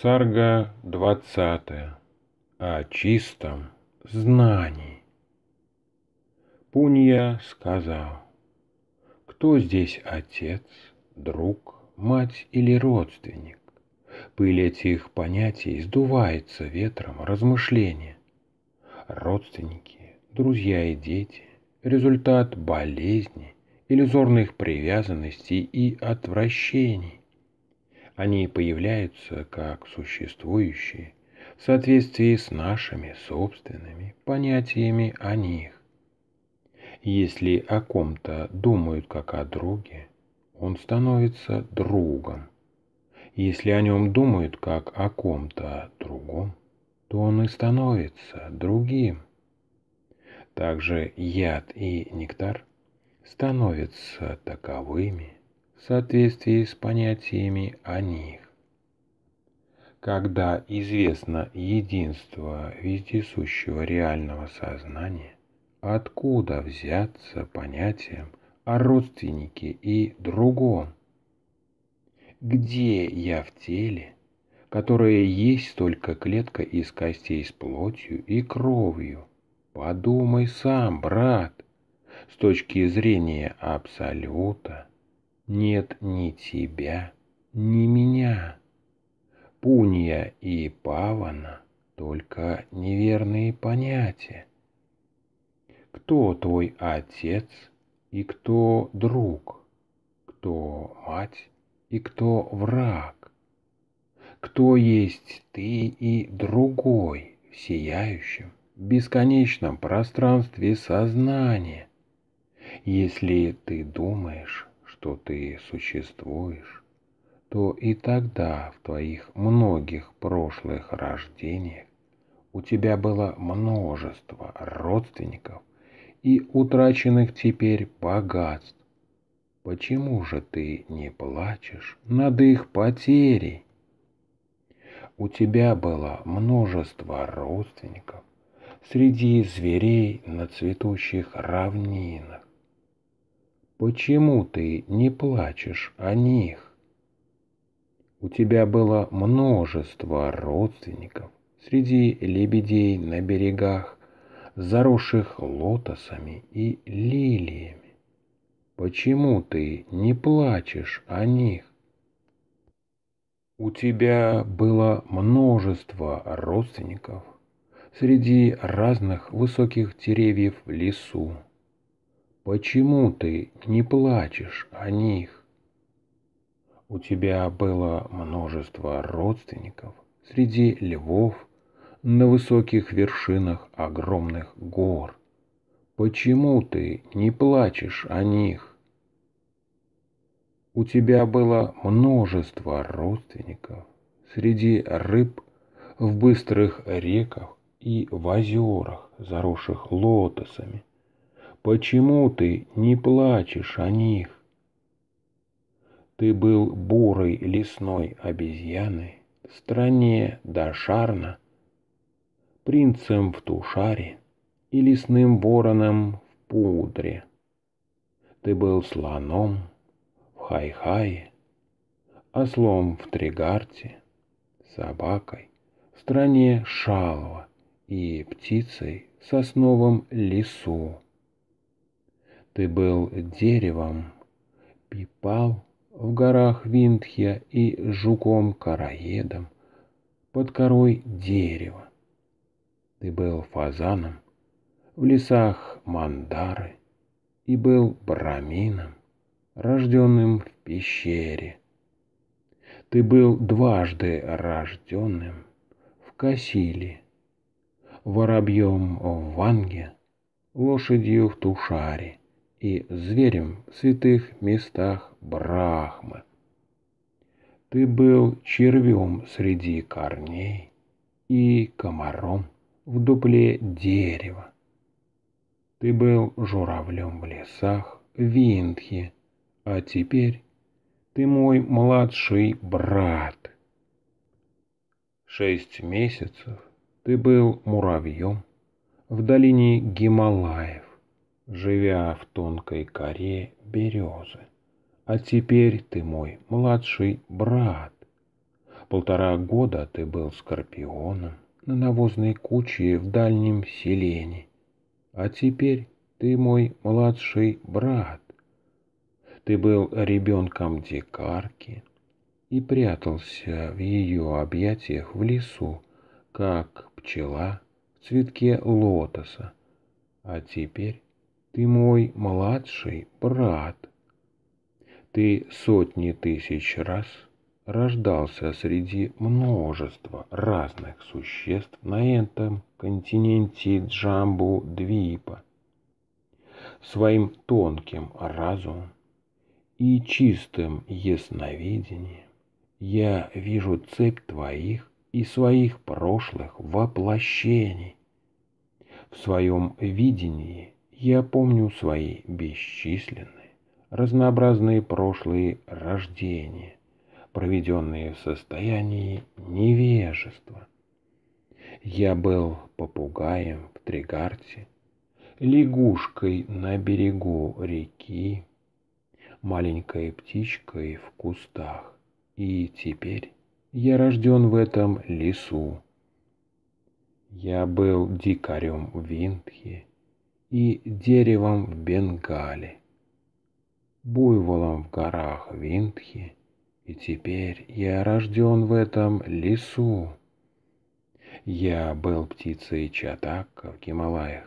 Сарга 20. О чистом знании. Пунья сказал, кто здесь отец, друг, мать или родственник? Пыль этих понятий сдувается ветром размышления. Родственники, друзья и дети – результат болезни, иллюзорных привязанностей и отвращений они появляются как существующие в соответствии с нашими собственными понятиями о них. Если о ком-то думают как о друге, он становится другом. Если о нем думают как о ком-то другом, то он и становится другим. Также яд и нектар становятся таковыми – соответствии с понятиями о них. Когда известно единство вездесущего реального сознания, откуда взяться понятиям о родственнике и другом? Где я в теле, которое есть только клетка из костей с плотью и кровью? Подумай сам, брат. С точки зрения Абсолюта – нет ни тебя, ни меня. Пунья и павана — только неверные понятия. Кто твой отец и кто друг? Кто мать и кто враг? Кто есть ты и другой в сияющем, бесконечном пространстве сознания? Если ты думаешь, что ты существуешь, то и тогда в твоих многих прошлых рождениях у тебя было множество родственников и утраченных теперь богатств. Почему же ты не плачешь над их потерей? У тебя было множество родственников среди зверей на цветущих равнинах, Почему ты не плачешь о них? У тебя было множество родственников среди лебедей на берегах, заросших лотосами и лилиями. Почему ты не плачешь о них? У тебя было множество родственников среди разных высоких деревьев в лесу, Почему ты не плачешь о них? У тебя было множество родственников среди львов, на высоких вершинах огромных гор. Почему ты не плачешь о них? У тебя было множество родственников среди рыб в быстрых реках и в озерах, заросших лотосами – Почему ты не плачешь о них? Ты был бурой лесной обезьяной в стране Дашарна, принцем в Тушаре и лесным вороном в Пудре. Ты был слоном в Хайхае, ослом в Тригарте, собакой в стране Шалва и птицей в сосновом лесу. Ты был деревом, пипал в горах Виндхья и жуком-караедом под корой дерева. Ты был фазаном в лесах Мандары и был брамином, рожденным в пещере. Ты был дважды рожденным в Касиле, воробьем в Ванге, лошадью в Тушаре — и зверем в святых местах Брахмы. Ты был червем среди корней и комаром в дупле дерева. Ты был журавлем в лесах Виндхи, а теперь ты мой младший брат. Шесть месяцев ты был муравьем в долине Гималаев живя в тонкой коре березы. А теперь ты мой младший брат. Полтора года ты был скорпионом на навозной куче в дальнем селении. А теперь ты мой младший брат. Ты был ребенком дикарки и прятался в ее объятиях в лесу, как пчела в цветке лотоса. А теперь ты мой младший брат. Ты сотни тысяч раз рождался среди множества разных существ на этом континенте Джамбу-Двипа своим тонким разумом и чистым ясновидением я вижу цепь твоих и своих прошлых воплощений. В своем видении я помню свои бесчисленные, разнообразные прошлые рождения, проведенные в состоянии невежества. Я был попугаем в Тригарте, лягушкой на берегу реки, маленькой птичкой в кустах. И теперь я рожден в этом лесу. Я был дикарем в Винтхе, и деревом в Бенгале, буйволом в горах Виндхи, и теперь я рожден в этом лесу. Я был птицей Чатака в Гималаях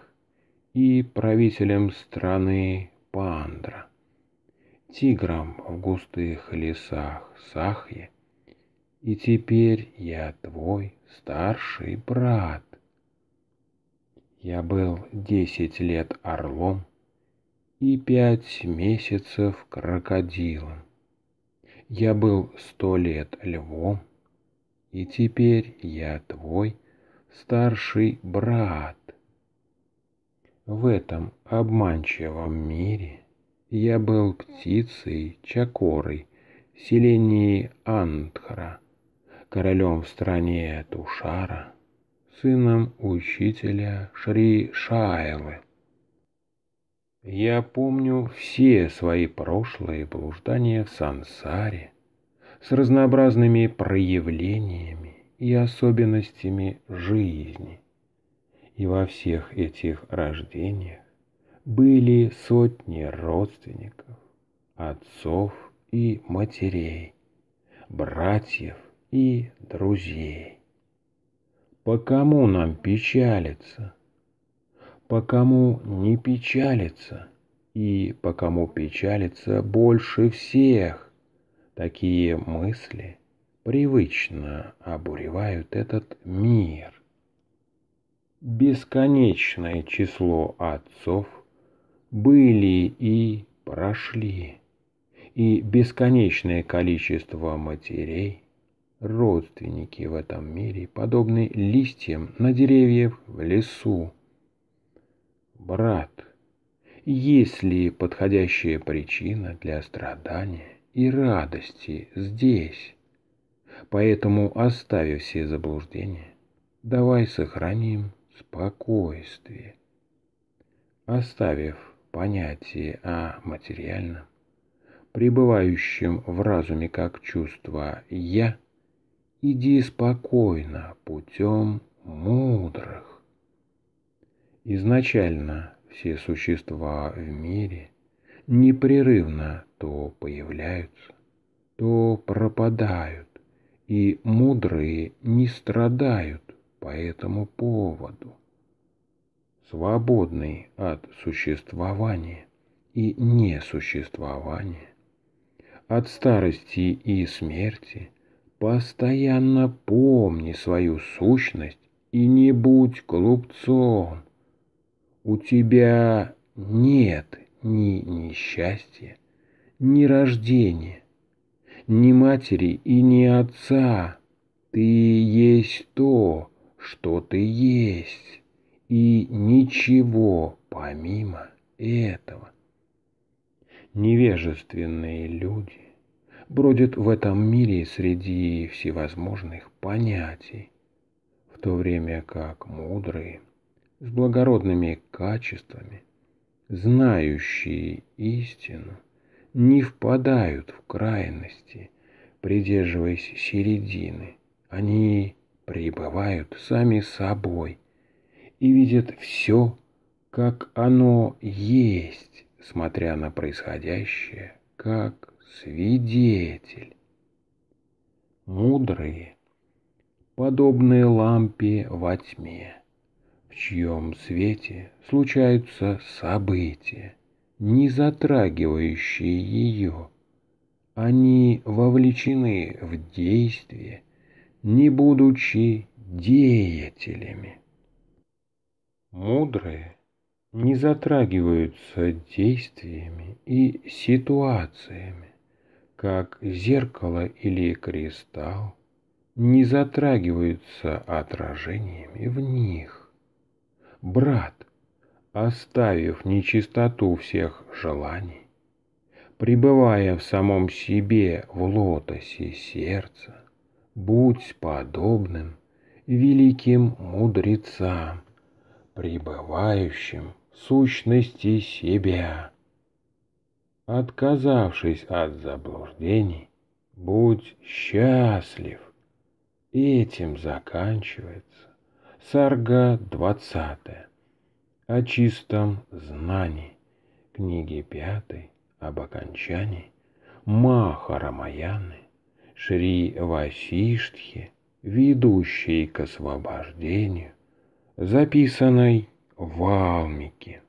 и правителем страны Пандра, тигром в густых лесах Сахи, и теперь я твой старший брат. Я был десять лет орлом и пять месяцев крокодилом. Я был сто лет львом, и теперь я твой старший брат. В этом обманчивом мире я был птицей Чакорой, селении Антхра, королем в стране Тушара — сыном учителя Шри Шайлы. Я помню все свои прошлые блуждания в сансаре с разнообразными проявлениями и особенностями жизни. И во всех этих рождениях были сотни родственников, отцов и матерей, братьев и друзей. По кому нам печалиться? По кому не печалиться? И по кому печалиться больше всех? Такие мысли привычно обуревают этот мир. Бесконечное число отцов были и прошли, и бесконечное количество матерей родственники в этом мире подобны листьям на деревьях в лесу. Брат, есть ли подходящая причина для страдания и радости здесь? Поэтому оставив все заблуждения, давай сохраним спокойствие. Оставив понятие о материальном, пребывающем в разуме как чувство «я», Иди спокойно путем мудрых. Изначально все существа в мире непрерывно то появляются, то пропадают, и мудрые не страдают по этому поводу. Свободный от существования и несуществования, от старости и смерти – Постоянно помни свою сущность и не будь глупцом. У тебя нет ни несчастья, ни рождения, ни матери и ни отца. Ты есть то, что ты есть, и ничего помимо этого. Невежественные люди бродит в этом мире среди всевозможных понятий, в то время как мудрые, с благородными качествами, знающие истину, не впадают в крайности, придерживаясь середины. Они пребывают сами собой и видят все, как оно есть, смотря на происходящее, как свидетель. Мудрые, подобные лампе во тьме, в чьем свете случаются события, не затрагивающие ее. Они вовлечены в действие, не будучи деятелями. Мудрые не затрагиваются действиями и ситуациями, как зеркало или кристалл, не затрагиваются отражениями в них. Брат, оставив нечистоту всех желаний, пребывая в самом себе в лотосе сердца, будь подобным великим мудрецам, пребывающим в сущности себя, отказавшись от заблуждений, будь счастлив. Этим заканчивается Сарга 20 о чистом знании, книги 5 об окончании, Махарамаяны, Шри Васиштхи, ведущей к освобождению, записанной в Алмике.